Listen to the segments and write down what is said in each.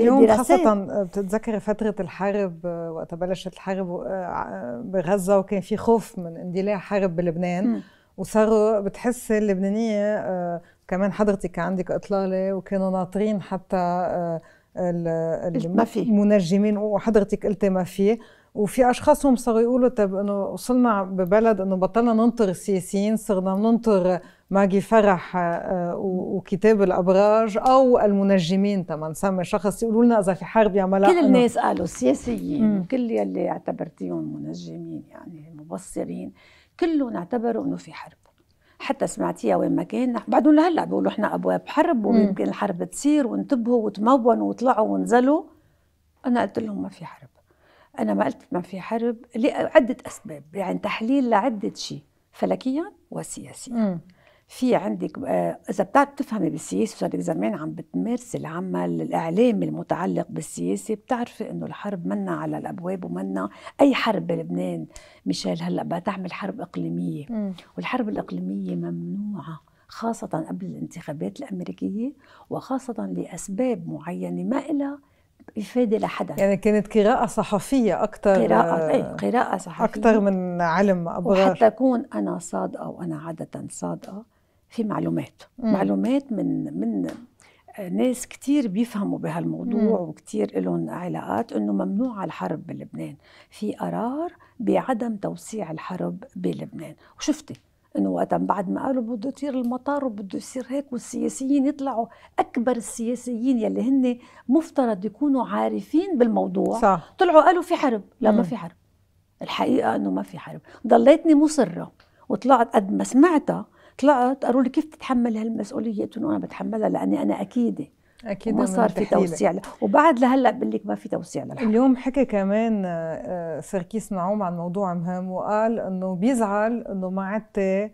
اليوم خاصة بتتذكري فترة الحرب وقت بلشت الحرب آه، بغزة وكان في خوف من اندلاع حرب بلبنان وصاروا بتحس اللبنانية آه، كمان حضرتك كان عندك إطلالة وكانوا ناطرين حتى آه، المنجمين وحضرتك قلتي ما في وفي اشخاص هم صاروا يقولوا طب انه وصلنا ببلد انه بطلنا ننطر السياسيين صرنا ننطر ماجي فرح آه، وكتاب الابراج او المنجمين تما نسمي شخص يقولوا لنا اذا في حرب يا ملا كل الناس قالوا السياسيين وكل يلي اعتبرتيهم منجمين يعني مبصرين كلهم اعتبروا انه في حرب حتى سمعتيها وين ما كان بعدون لهلا بيقولوا احنا ابواب حرب ويمكن الحرب تصير وانتبهوا وتمونوا وطلعوا ونزلوا انا قلت لهم ما في حرب انا ما قلت ما في حرب لعده اسباب يعني تحليل لعده شيء فلكيا وسياسيا في عندك آه، اذا بتعرف تفهمي بالسياسه صار زمان عم بتمارسي العمل الاعلامي المتعلق بالسياسه بتعرفي انه الحرب منا على الابواب ومنا اي حرب بلبنان ميشيل هلا بدها تعمل حرب اقليميه م. والحرب الاقليميه ممنوعه خاصه قبل الانتخابات الامريكيه وخاصه لاسباب معينه ما إلها إفادة لحدا يعني كانت قراءة صحفية أكثر قراءة إيه آه، قراءة صحفية أكثر من علم أبرار وحتى أكون أنا صادقة وأنا عادة صادقة في معلومات مم. معلومات من من آه، ناس كثير بيفهموا بهالموضوع وكثير لهم علاقات انه ممنوع الحرب بلبنان في قرار بعدم توسيع الحرب بلبنان وشفتي انه وقتا بعد ما قالوا بده يطير المطار وبده يصير هيك والسياسيين يطلعوا اكبر السياسيين يلي هن مفترض يكونوا عارفين بالموضوع صح. طلعوا قالوا في حرب لا مم. ما في حرب الحقيقه انه ما في حرب ضليتني مصره وطلعت قد ما سمعتها طلعت قالوا لي كيف تتحمل هالمسؤوليه قلت لهم انا بتحملها لاني انا اكيده اكيد ما صار في توسيع ل... وبعد لهلا بقول لك ما في توسيع للحق اليوم حكى كمان آه، سركيس نعوم عن موضوع مهم وقال انه بيزعل انه ما عدت آه،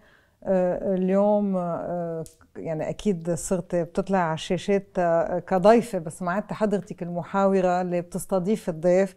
اليوم آه، يعني اكيد صرت بتطلع على الشاشات كضيفه بس ما عدت حضرتك المحاوره اللي بتستضيف الضيف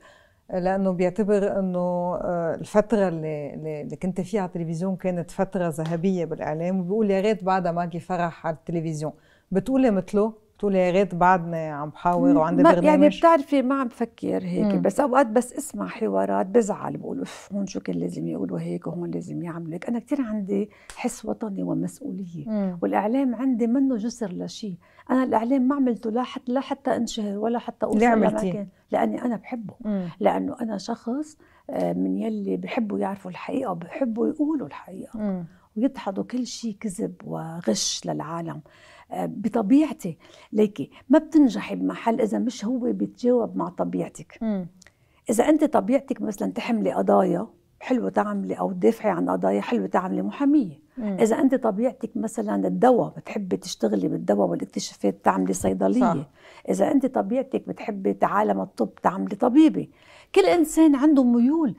لانه بيعتبر انه آه، الفتره اللي اللي كنت فيها على التلفزيون كانت فتره ذهبيه بالاعلام وبيقول يا ريت بعدها ما فرح على التلفزيون بتقولي مثله بتقولي يا ريت بعدني عم بحاور وعندي برنامج يعني بتعرفي ما عم بفكر هيك مم. بس اوقات بس اسمع حوارات بزعل بقول اوف هون شو كان لازم يقولوا هيك وهون لازم يعملوا هيك انا كثير عندي حس وطني ومسؤوليه مم. والاعلام عندي منه جسر لشيء انا الاعلام ما عملته لا حتى لا حتى انشهر ولا حتى اوصل لعملتي لاني انا بحبه مم. لانه انا شخص آه، من يلي بحبوا يعرفوا الحقيقه وبحبوا يقولوا الحقيقه مم. ويدحضوا كل شيء كذب وغش للعالم آه، بطبيعتي ليكي ما بتنجحي بمحل اذا مش هو بيتجاوب مع طبيعتك م. اذا انت طبيعتك مثلا تحملي قضايا حلوه تعملي او تدافعي عن قضايا حلوه تعملي محاميه مم. اذا انت طبيعتك مثلا الدواء بتحبي تشتغلي بالدواء والاكتشافات تعملي صيدليه صح. اذا انت طبيعتك بتحبي تعالم الطب تعملي طبيبه كل انسان عنده ميول